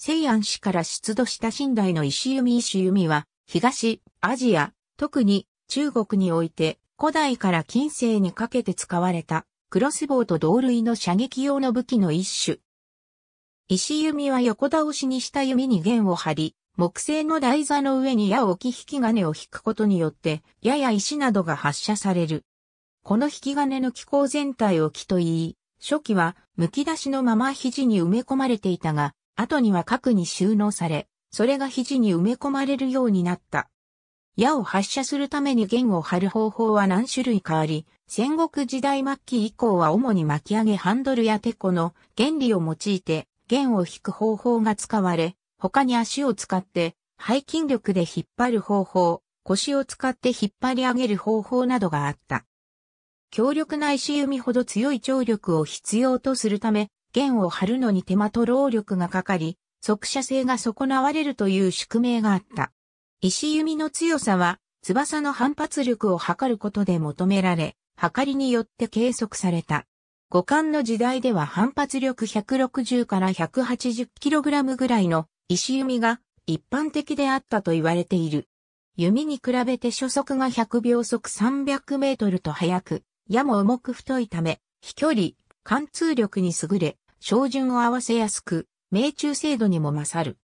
西安市から出土した寝台の石弓石弓は、東、アジア、特に中国において、古代から近世にかけて使われた、クロスボウと同類の射撃用の武器の一種。石弓は横倒しにした弓に弦を張り、木製の台座の上に矢を置き引き金を引くことによって、矢や石などが発射される。この引き金の機構全体を木と言い、初期は剥き出しのまま肘に埋め込まれていたが、後には核に収納され、それが肘に埋め込まれるようになった。矢を発射するために弦を張る方法は何種類かあり、戦国時代末期以降は主に巻き上げハンドルやテコの原理を用いて弦を引く方法が使われ、他に足を使って背筋力で引っ張る方法、腰を使って引っ張り上げる方法などがあった。強力な石弓ほど強い張力を必要とするため、弦を張るのに手間と労力がかかり、速射性が損なわれるという宿命があった。石弓の強さは、翼の反発力を測ることで求められ、測りによって計測された。五感の時代では反発力160から 180kg ぐらいの石弓が一般的であったと言われている。弓に比べて初速が100秒速300メートルと速く、矢も重く太いため、飛距離貫通力に優れ、照準を合わせやすく、命中精度にも勝る。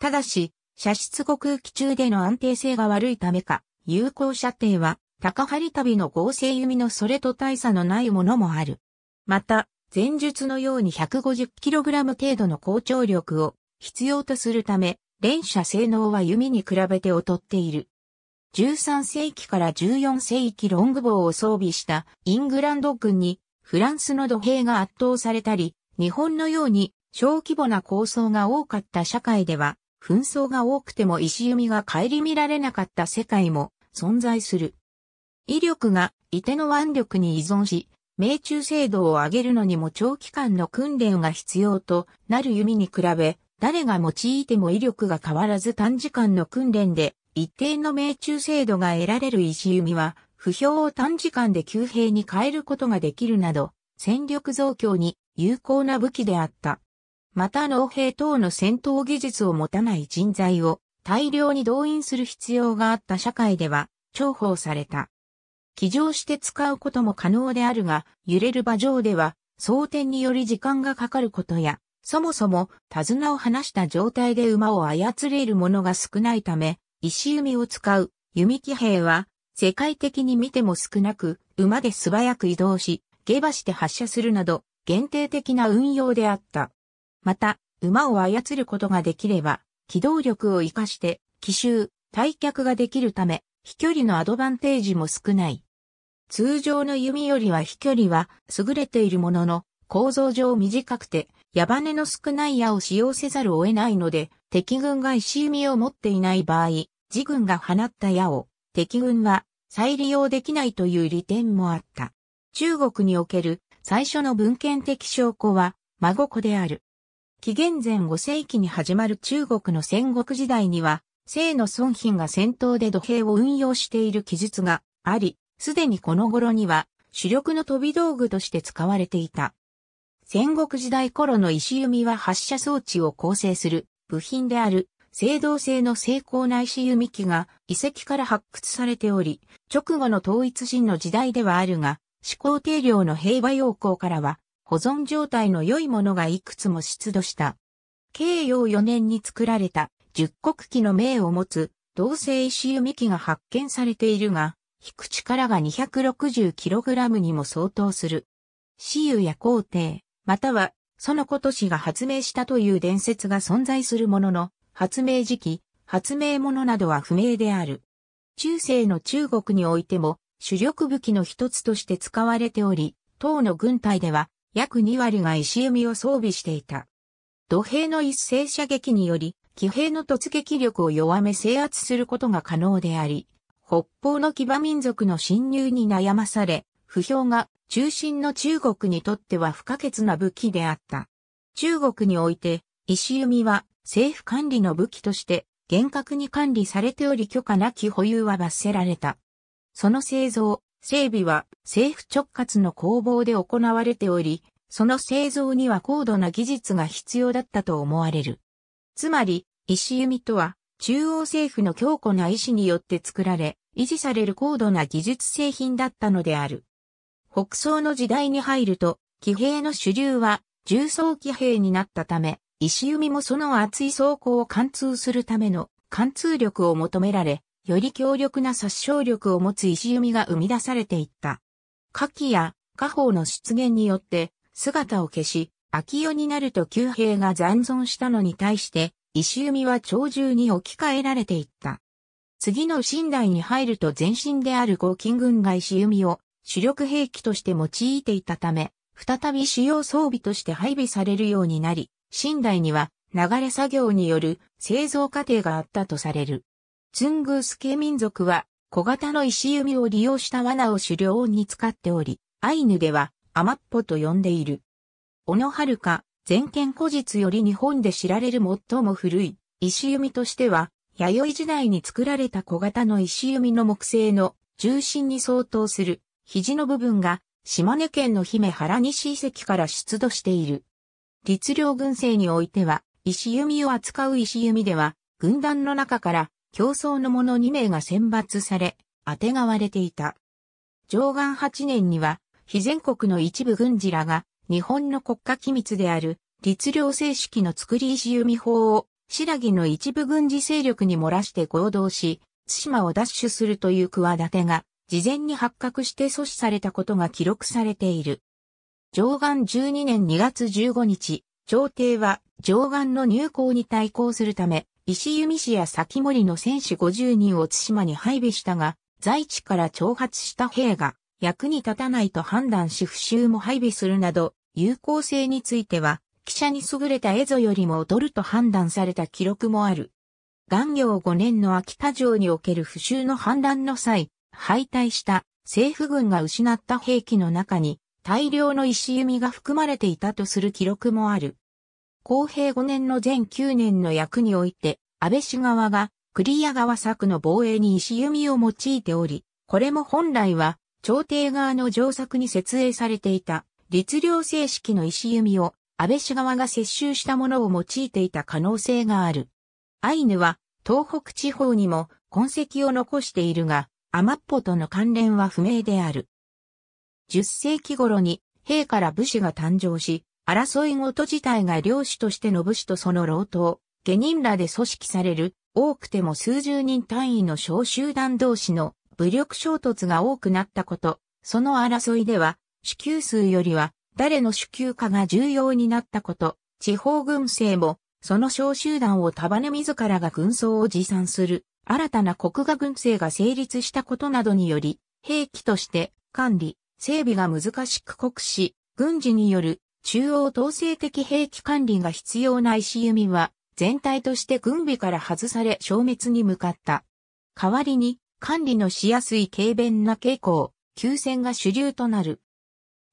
ただし、射出後空気中での安定性が悪いためか、有効射程は、高張り旅の合成弓のそれと大差のないものもある。また、前述のように 150kg 程度の高張力を必要とするため、連射性能は弓に比べて劣っている。13世紀から14世紀ロングボウを装備したイングランド軍にフランスの土兵が圧倒されたり、日本のように小規模な構想が多かった社会では、紛争が多くても石弓が顧みられなかった世界も存在する。威力がい手の腕力に依存し、命中精度を上げるのにも長期間の訓練が必要となる弓に比べ、誰が用いても威力が変わらず短時間の訓練で一定の命中精度が得られる石弓は、不評を短時間で急兵に変えることができるなど、戦力増強に有効な武器であった。また農兵等の戦闘技術を持たない人材を大量に動員する必要があった社会では重宝された。騎乗して使うことも可能であるが、揺れる馬上では、装填により時間がかかることや、そもそも手綱を離した状態で馬を操れる者が少ないため、石弓を使う弓騎兵は世界的に見ても少なく、馬で素早く移動し、下馬して発射するなど、限定的な運用であった。また、馬を操ることができれば、機動力を活かして、奇襲、退却ができるため、飛距離のアドバンテージも少ない。通常の弓よりは飛距離は優れているものの、構造上短くて、矢羽の少ない矢を使用せざるを得ないので、敵軍が石弓を持っていない場合、自軍が放った矢を敵軍は再利用できないという利点もあった。中国における最初の文献的証拠は孫子である。紀元前5世紀に始まる中国の戦国時代には、聖の孫品が戦闘で土兵を運用している記述があり、すでにこの頃には主力の飛び道具として使われていた。戦国時代頃の石弓は発射装置を構成する部品である青銅製の精巧な石弓器が遺跡から発掘されており、直後の統一神の時代ではあるが、始皇帝量の平和要項からは、保存状態の良いものがいくつも出土した。慶応4年に作られた十国旗の命を持つ銅製石弓器が発見されているが、引く力が 260kg にも相当する。私有や皇帝、またはその今年が発明したという伝説が存在するものの、発明時期、発明物などは不明である。中世の中国においても主力武器の一つとして使われており、唐の軍隊では約2割が石弓を装備していた。土兵の一斉射撃により、騎兵の突撃力を弱め制圧することが可能であり、北方の騎馬民族の侵入に悩まされ、不評が中心の中国にとっては不可欠な武器であった。中国において、石弓は政府管理の武器として厳格に管理されており許可なき保有は罰せられた。その製造、整備は政府直轄の工房で行われており、その製造には高度な技術が必要だったと思われる。つまり、石弓とは、中央政府の強固な意志によって作られ、維持される高度な技術製品だったのである。北宋の時代に入ると、騎兵の主流は重装騎兵になったため、石弓もその厚い装甲を貫通するための貫通力を求められ、より強力な殺傷力を持つ石弓が生み出されていった。火器や火砲の出現によって姿を消し、秋夜になると旧兵が残存したのに対して、石弓は鳥獣に置き換えられていった。次の寝台に入ると前身である合金軍が石弓を主力兵器として用いていたため、再び主要装備として配備されるようになり、清代には流れ作業による製造過程があったとされる。ツングース系民族は小型の石弓を利用した罠を狩猟に使っており、アイヌではアマッポと呼んでいる。小野遥か、全権古実より日本で知られる最も古い石弓としては、弥生時代に作られた小型の石弓の木製の重心に相当する肘の部分が島根県の姫原西遺跡から出土している。律令軍政においては、石弓を扱う石弓では、軍団の中から競争の者2名が選抜され、当てがわれていた。上岸8年には、非全国の一部軍事らが、日本の国家機密である、律令正式の作り石弓法を、白木の一部軍事勢力に漏らして合同し、津島を奪取するという企てが、事前に発覚して阻止されたことが記録されている。上岸12年2月15日、朝廷は上岸の入港に対抗するため、石弓市や先森の戦士50人を対馬に配備したが、在地から挑発した兵が役に立たないと判断し不襲も配備するなど、有効性については、記者に優れた絵図よりも劣ると判断された記録もある。元業5年の秋田城における不襲の反乱の際、敗退した政府軍が失った兵器の中に、大量の石弓が含まれていたとする記録もある。公平5年の全9年の役において、安倍氏側がクリア川作の防衛に石弓を用いており、これも本来は朝廷側の上作に設営されていた律令正式の石弓を安倍氏側が接収したものを用いていた可能性がある。アイヌは東北地方にも痕跡を残しているが、アマッポとの関連は不明である。10世紀頃に、兵から武士が誕生し、争いごと自体が領主としての武士とその老頭、下人らで組織される、多くても数十人単位の小集団同士の武力衝突が多くなったこと、その争いでは、支給数よりは、誰の支給かが重要になったこと、地方軍政も、その小集団を束ね自らが軍装を持参する、新たな国家軍政が成立したことなどにより、兵器として管理、整備が難しく酷使、軍事による中央統制的兵器管理が必要な石弓は、全体として軍備から外され消滅に向かった。代わりに、管理のしやすい軽便な傾向、急戦が主流となる。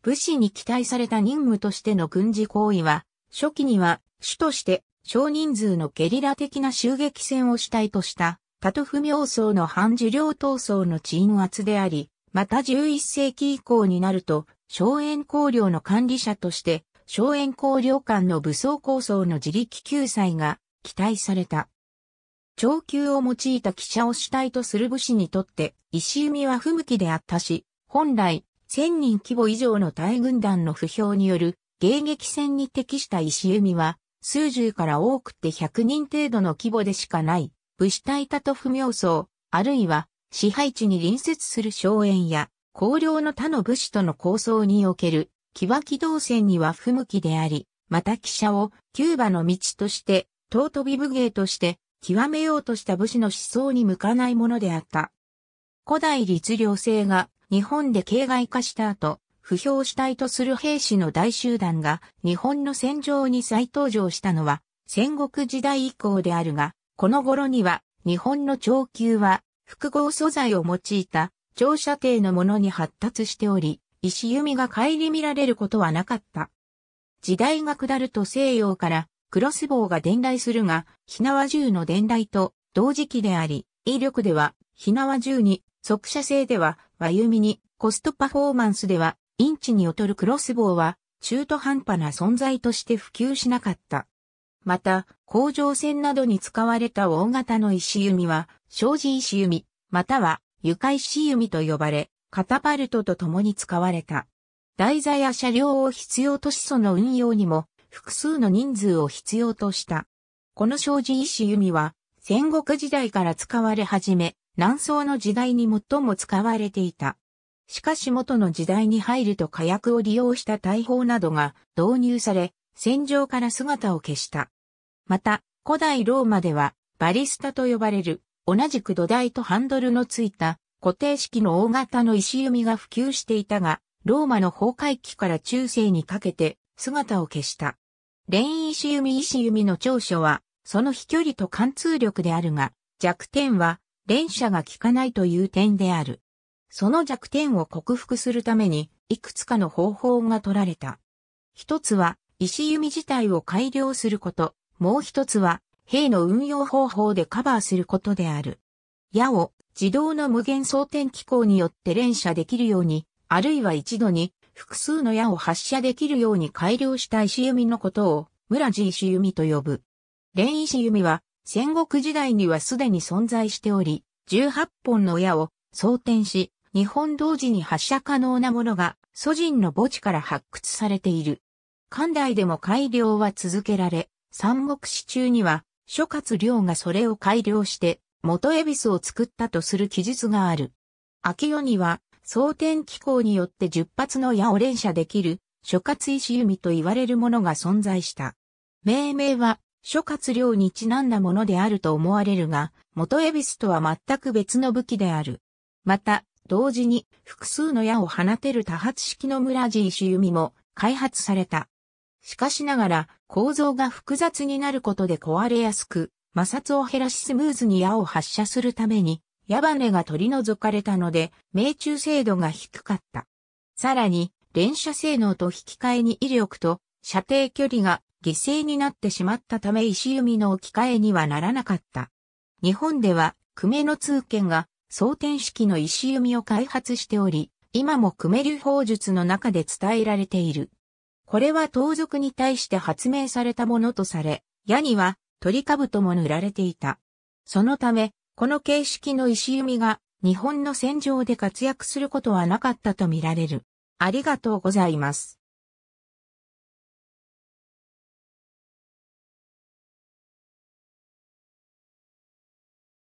武士に期待された任務としての軍事行為は、初期には、主として少人数のゲリラ的な襲撃戦を主体とした、タと不明層の反受領闘争の鎮圧であり、また11世紀以降になると、荘園公領の管理者として、荘園公領間の武装構想の自力救済が期待された。長久を用いた汽車を主体とする武士にとって、石弓は不向きであったし、本来、1000人規模以上の大軍団の不評による迎撃戦に適した石弓は、数十から多くて100人程度の規模でしかない、武士隊他と不明僧、あるいは支配地に隣接する荘園や、公領の他の武士との構想における、木脇動線には不向きであり、また汽車をキューバの道として、尊び武芸として、極めようとした武士の思想に向かないものであった。古代律令制が日本で形骸化した後、不評主体とする兵士の大集団が日本の戦場に再登場したのは戦国時代以降であるが、この頃には日本の長久は複合素材を用いた長射程のものに発達しており、石弓が顧みられることはなかった。時代が下ると西洋からクロスボウが伝来するが、火縄銃の伝来と同時期であり、威力では火縄銃に、速射性では和弓に、コストパフォーマンスでは、インチに劣るクロスボウは中途半端な存在として普及しなかった。また、甲状船などに使われた大型の石弓は、障子石弓、または床石弓と呼ばれ、カタパルトと共に使われた。台座や車両を必要としその運用にも、複数の人数を必要とした。この障子石弓は、戦国時代から使われ始め、南宋の時代に最も使われていた。しかし元の時代に入ると火薬を利用した大砲などが導入され、戦場から姿を消した。また、古代ローマでは、バリスタと呼ばれる、同じく土台とハンドルのついた固定式の大型の石弓が普及していたが、ローマの崩壊期から中世にかけて姿を消した。レイン石弓石弓の長所は、その飛距離と貫通力であるが、弱点は、連射が効かないという点である。その弱点を克服するために、いくつかの方法が取られた。一つは、石弓自体を改良すること、もう一つは、兵の運用方法でカバーすることである。矢を自動の無限装填機構によって連射できるように、あるいは一度に複数の矢を発射できるように改良した石弓のことを、村地石弓と呼ぶ。連石弓は、戦国時代にはすでに存在しており、18本の矢を装填し、日本同時に発射可能なものが、祖人の墓地から発掘されている。関代でも改良は続けられ、三国志中には、諸葛亮がそれを改良して、元恵比寿を作ったとする記述がある。秋夜には、蒼天機構によって10発の矢を連射できる、諸葛石弓と言われるものが存在した。命名は、諸葛亮にちなんだものであると思われるが、元恵比寿とは全く別の武器である。また、同時に、複数の矢を放てる多発式の村地石弓も開発された。しかしながら構造が複雑になることで壊れやすく、摩擦を減らしスムーズに矢を発射するために、矢羽が取り除かれたので、命中精度が低かった。さらに、連射性能と引き換えに威力と射程距離が犠牲になってしまったため石弓の置き換えにはならなかった。日本では、久米の通剣が装填式の石弓を開発しており、今も久米流砲術の中で伝えられている。これは盗賊に対して発明されたものとされ、矢には鳥兜も塗られていた。そのため、この形式の石弓が日本の戦場で活躍することはなかったとみられる。ありがとうございます。